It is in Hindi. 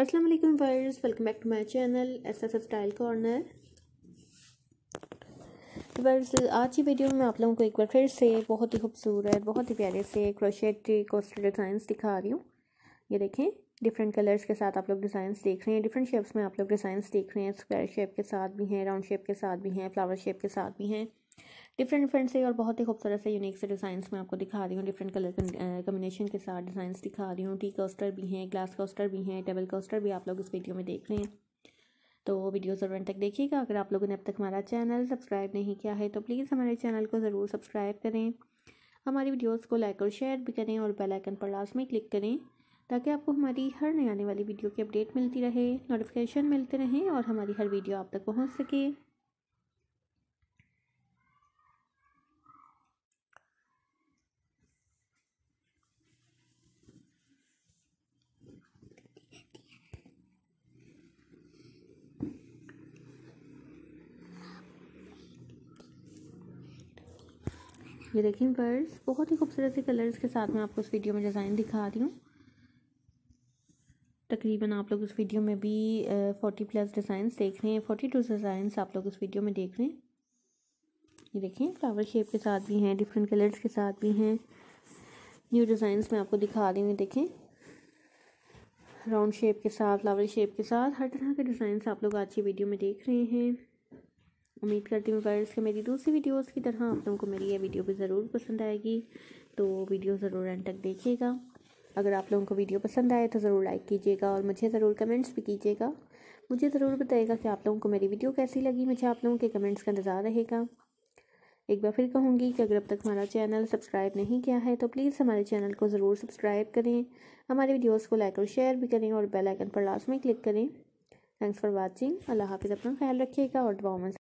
अस्सलाम वालेकुम वर्स welcome back to my channel S S style corner वर्स आज की वीडियो में आप लोगों को एक बार फिर से बहुत ही खूबसूरत बहुत ही प्यारे से क्रोशेट कोस्टर डिज़ाइंस दिखा रही हूँ ये देखें डिफरेंट कलर्स के साथ आप लोग डिज़ाइंस देख रहे हैं डिफरेंट शेप्स में आप लोग डिज़ाइंस देख रहे हैं स्क्वायर शेप के साथ भी हैं राउंड शेप के साथ भी हैं फ्लावर शेप के साथ भी हैं डिफरेंट डिफरेंट से और बहुत ही खूबसूरत से यूनिक से डिज़ाइंस मैं आपको दिखा रही हूँ डिफरेंट कलर कम्बिनेशन के साथ डिज़ाइंस दिखा रही हूँ टी कॉस्टर भी हैं ग्लास कॉस्टर भी हैं टेबल कॉस्टर भी आप लोग इस वीडियो में देख रहे हैं तो वीडियो ज़रूर तक देखिएगा अगर आप लोगों ने अब तक हमारा चैनल सब्सक्राइब नहीं किया है तो प्लीज़ हमारे चैनल को ज़रूर सब्सक्राइब करें हमारी वीडियोस को लाइक और शेयर भी करें और बेल आइकन पर लास्ट में क्लिक करें ताकि आपको हमारी हर नई आने वाली वीडियो की अपडेट मिलती रहे नोटिफिकेशन मिलते रहें और हमारी हर वीडियो आप तक पहुंच सके ये देखें बर्ड्स बहुत ही खूबसूरत से कलर्स के साथ मैं आपको इस वीडियो में डिज़ाइन दिखा रही हूँ तकरीबन आप लोग उस वीडियो में भी फोर्टी प्लस डिज़ाइन देख रहे हैं फोर्टी टू डिज़ाइंस आप लोग उस वीडियो में देख रहे हैं ये देखें फ्लावर शेप के साथ भी हैं डिफरेंट कलर्स के साथ भी हैं न्यू डिज़ाइंस मैं आपको दिखा रही हूँ देखें राउंड शेप के साथ फ्लावर शेप के साथ हर तरह के डिज़ाइंस आप लोग आज की वीडियो में देख रहे हैं उम्मीद करती हूँ फ्रेंड्स के मेरी दूसरी वीडियोस की तरह आप लोगों को मेरी ये वीडियो भी ज़रूर पसंद आएगी तो वीडियो ज़रूर एंड तक देखिएगा अगर आप लोगों को वीडियो पसंद आए तो ज़रूर लाइक कीजिएगा और मुझे ज़रूर कमेंट्स भी कीजिएगा मुझे ज़रूर बताइएगा कि आप लोगों को मेरी वीडियो कैसी लगी मुझे आप लोगों के कमेंट्स का इंतज़ार रहेगा एक बार फिर कहूँगी कि अगर अब तक हमारा चैनल सब्सक्राइब नहीं किया है तो प्लीज़ हमारे चैनल को ज़रूर सब्सक्राइब करें हमारे वीडियोस को लाइक और शेयर भी करें और बेल आइकन पर लास्ट में क्लिक करें थैंक्स फॉर वाचिंग अल्लाह हाफिज़ अपना ख्याल रखिएगा और दुआ में